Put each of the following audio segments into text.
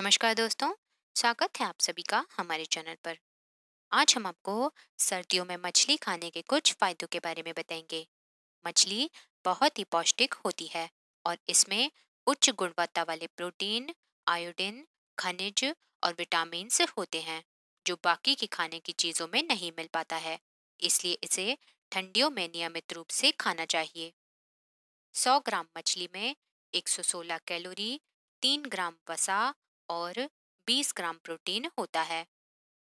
नमस्कार दोस्तों स्वागत है आप सभी का हमारे चैनल पर आज हम आपको सर्दियों में मछली खाने के कुछ फायदों के बारे में बताएंगे मछली बहुत ही पौष्टिक होती है और इसमें उच्च गुणवत्ता वाले प्रोटीन आयोडीन खनिज और विटामिन होते हैं जो बाकी की खाने की चीज़ों में नहीं मिल पाता है इसलिए इसे ठंडियों में नियमित रूप से खाना चाहिए 100 ग्राम मछली में 116 कैलोरी 3 ग्राम वसा और 20 ग्राम प्रोटीन होता है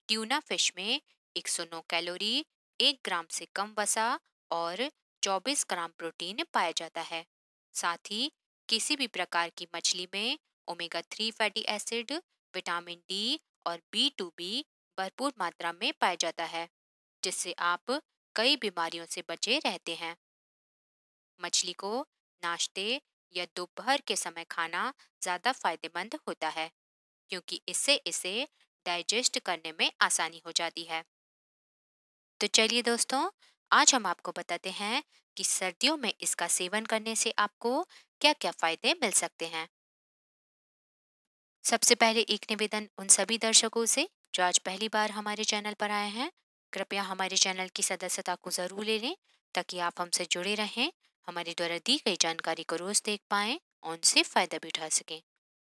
ट्यूना फिश में 109 कैलोरी 1 ग्राम से कम वसा और 24 ग्राम प्रोटीन पाया जाता है साथ ही किसी भी प्रकार की मछली में omega three fatty acid vitamin D और बी टू बी भरपूर मात्रा में पाया जाता है जिससे आप कई बीमारियों से बचे रहते हैं मछली को नाश्ते या दोपहर के समय खाना ज़्यादा फायदेमंद होता है क्योंकि इससे इसे डाइजेस्ट करने में आसानी हो जाती है तो चलिए दोस्तों आज हम आपको बताते हैं कि सर्दियों में इसका सेवन करने से आपको क्या क्या फायदे मिल सकते हैं सबसे पहले एक निवेदन उन सभी दर्शकों से जो आज पहली बार हमारे चैनल पर आए हैं कृपया हमारे चैनल की सदस्यता को ज़रूर ले लें ताकि आप हमसे जुड़े रहें हमारे द्वारा दी गई जानकारी को रोज़ देख पाएं और उनसे फ़ायदा भी उठा सकें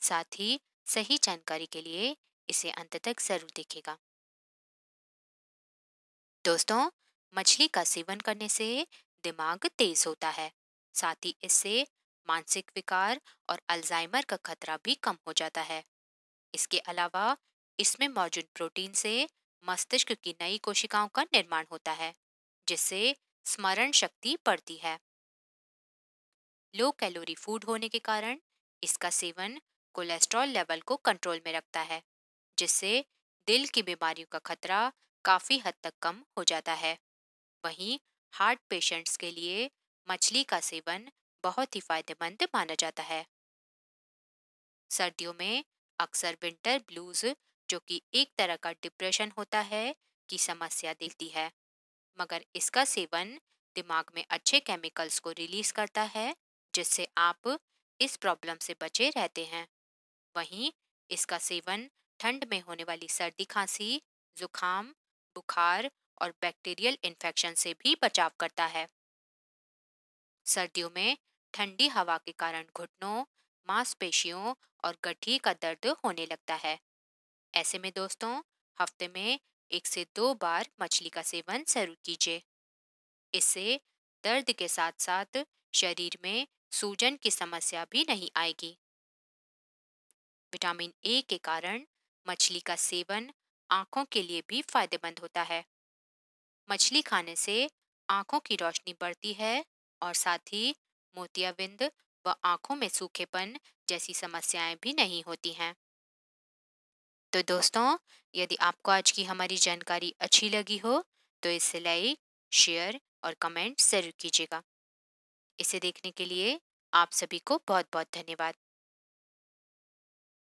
साथ ही सही जानकारी के लिए इसे अंत तक जरूर देखेगा दोस्तों मछली का सेवन करने से दिमाग तेज होता है साथ ही इससे मानसिक विकार और अल्जाइमर का खतरा भी कम हो जाता है इसके अलावा इसमें मौजूद प्रोटीन से मस्तिष्क की नई कोशिकाओं का निर्माण होता है जिससे स्मरण शक्ति बढ़ती है लो कैलोरी फूड होने के कारण इसका सेवन कोलेस्ट्रॉल लेवल को कंट्रोल में रखता है जिससे दिल की बीमारियों का खतरा काफ़ी हद तक कम हो जाता है वहीं हार्ट पेशेंट्स के लिए मछली का सेवन बहुत ही फायदेमंद माना जाता है सर्दियों में अक्सर विंटर ब्लूज जो कि एक तरह का डिप्रेशन होता है की समस्या देती है मगर इसका सेवन दिमाग में अच्छे केमिकल्स को रिलीज करता है जिससे आप इस प्रॉब्लम से बचे रहते हैं वहीं इसका सेवन ठंड में होने वाली सर्दी खांसी जुखाम बुखार और बैक्टीरियल इन्फेक्शन से भी बचाव करता है सर्दियों में ठंडी हवा के कारण घुटनों मांसपेशियों और गठी का दर्द होने लगता है ऐसे में दोस्तों हफ्ते में एक से दो बार मछली का सेवन जरूर कीजिए इससे दर्द के साथ साथ शरीर में सूजन की समस्या भी नहीं आएगी विटामिन ए के कारण मछली का सेवन आँखों के लिए भी फायदेमंद होता है मछली खाने से आँखों की रोशनी बढ़ती है और साथ ही मोतियाबिंद व आँखों में सूखेपन जैसी समस्याएं भी नहीं होती हैं तो दोस्तों यदि आपको आज की हमारी जानकारी अच्छी लगी हो तो इसे लाइक शेयर और कमेंट जरूर कीजिएगा इसे देखने के लिए आप सभी को बहुत बहुत धन्यवाद